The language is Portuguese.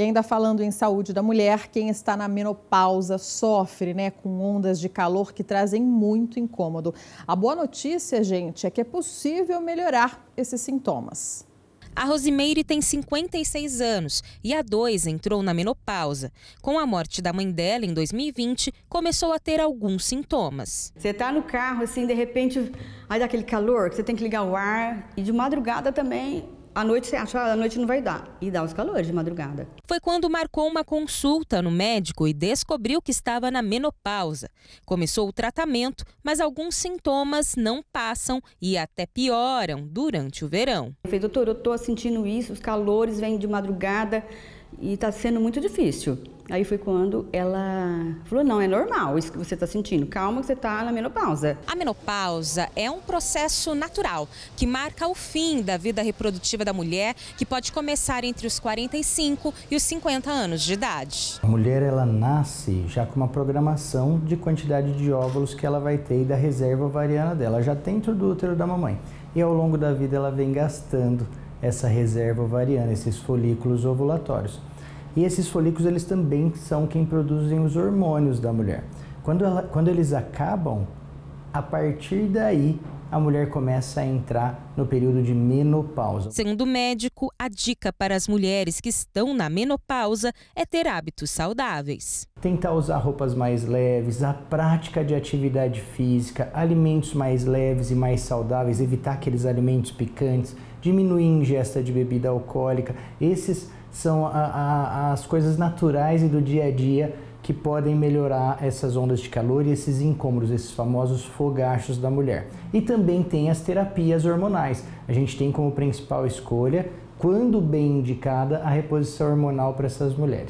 E ainda falando em saúde da mulher, quem está na menopausa sofre né, com ondas de calor que trazem muito incômodo. A boa notícia, gente, é que é possível melhorar esses sintomas. A Rosimeire tem 56 anos e há dois entrou na menopausa. Com a morte da mãe dela em 2020, começou a ter alguns sintomas. Você está no carro, assim, de repente, aí dá aquele calor que você tem que ligar o ar. E de madrugada também à noite você acha, ah, a noite não vai dar. E dá os calores de madrugada. Foi quando marcou uma consulta no médico e descobriu que estava na menopausa. Começou o tratamento, mas alguns sintomas não passam e até pioram durante o verão. Eu falei, doutor, eu estou sentindo isso, os calores vêm de madrugada e está sendo muito difícil. Aí foi quando ela falou: não, é normal isso que você está sentindo, calma que você está na menopausa. A menopausa é um processo natural que marca o fim da vida reprodutiva da mulher, que pode começar entre os 45 e os 50 anos de idade. A mulher ela nasce já com uma programação de quantidade de óvulos que ela vai ter e da reserva ovariana dela, já dentro do útero da mamãe. E ao longo da vida ela vem gastando essa reserva ovariana, esses folículos ovulatórios. E esses folículos eles também são quem produzem os hormônios da mulher. Quando, ela, quando eles acabam, a partir daí a mulher começa a entrar no período de menopausa. Segundo o médico, a dica para as mulheres que estão na menopausa é ter hábitos saudáveis. Tentar usar roupas mais leves, a prática de atividade física, alimentos mais leves e mais saudáveis, evitar aqueles alimentos picantes, diminuir a ingesta de bebida alcoólica. Esses são a, a, as coisas naturais e do dia a dia que podem melhorar essas ondas de calor e esses incômodos, esses famosos fogachos da mulher. E também tem as terapias hormonais. A gente tem como principal escolha, quando bem indicada, a reposição hormonal para essas mulheres.